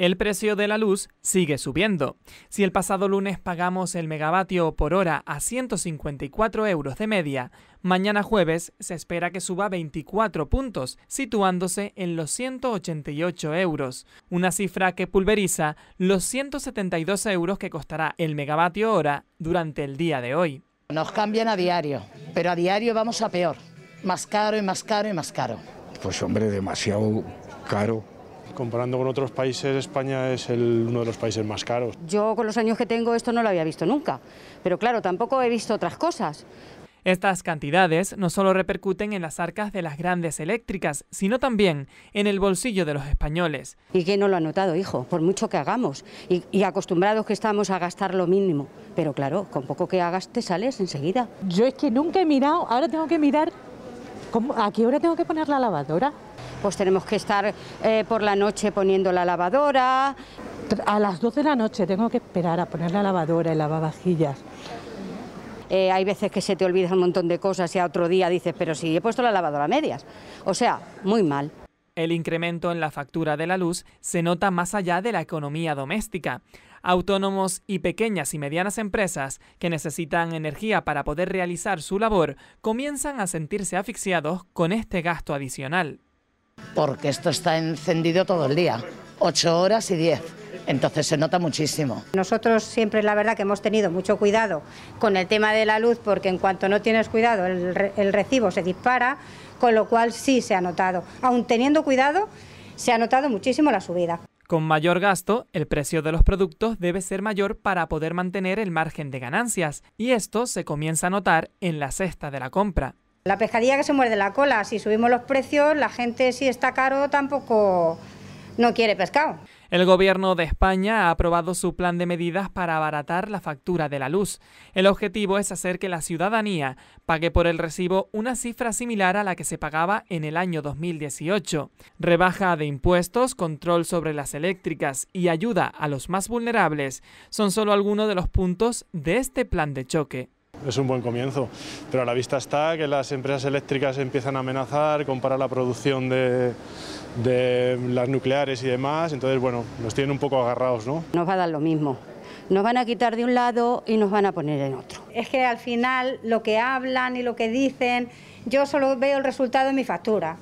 El precio de la luz sigue subiendo. Si el pasado lunes pagamos el megavatio por hora a 154 euros de media, mañana jueves se espera que suba 24 puntos, situándose en los 188 euros, una cifra que pulveriza los 172 euros que costará el megavatio hora durante el día de hoy. Nos cambian a diario, pero a diario vamos a peor, más caro y más caro y más caro. Pues hombre, demasiado caro Comparando con otros países, España es uno de los países más caros. Yo con los años que tengo esto no lo había visto nunca, pero claro, tampoco he visto otras cosas. Estas cantidades no solo repercuten en las arcas de las grandes eléctricas, sino también en el bolsillo de los españoles. ¿Y que no lo ha notado, hijo? Por mucho que hagamos y, acostumbrados que estamos a gastar lo mínimo. Pero claro, con poco que hagas te sales enseguida. Yo es que nunca he mirado, ahora tengo que mirar cómo, a qué hora tengo que poner la lavadora pues tenemos que estar eh, por la noche poniendo la lavadora. A las 12 de la noche tengo que esperar a poner la lavadora y lavavajillas. Eh, hay veces que se te olvida un montón de cosas y a otro día dices, pero sí he puesto la lavadora a medias. O sea, muy mal. El incremento en la factura de la luz se nota más allá de la economía doméstica. Autónomos y pequeñas y medianas empresas que necesitan energía para poder realizar su labor comienzan a sentirse asfixiados con este gasto adicional porque esto está encendido todo el día, 8 horas y 10. Entonces se nota muchísimo. Nosotros siempre la verdad que hemos tenido mucho cuidado con el tema de la luz porque en cuanto no tienes cuidado el, recibo se dispara, con lo cual sí se ha notado. Aun teniendo cuidado, se ha notado muchísimo la subida. Con mayor gasto, el precio de los productos debe ser mayor para poder mantener el margen de ganancias, y esto se comienza a notar en la cesta de la compra. La pescadilla que se muerde la cola, si subimos los precios, la gente si está caro tampoco no quiere pescado. El Gobierno de España ha aprobado su plan de medidas para abaratar la factura de la luz. El objetivo es hacer que la ciudadanía pague por el recibo una cifra similar a la que se pagaba en el año 2018. Rebaja de impuestos, control sobre las eléctricas y ayuda a los más vulnerables son solo algunos de los puntos de este plan de choque. Es un buen comienzo, pero a la vista está que las empresas eléctricas empiezan a amenazar, comparar la producción de, de las nucleares y demás, entonces bueno, nos tienen un poco agarrados, ¿no? Nos va a dar lo mismo, nos van a quitar de un lado y nos van a poner en otro. Es que al final lo que hablan y lo que dicen, yo solo veo el resultado en mi factura.